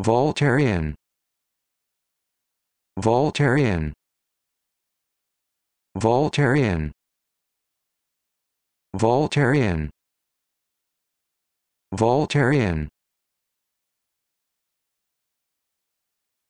Voltairean Voltairean Voltairean Voltairean Voltairean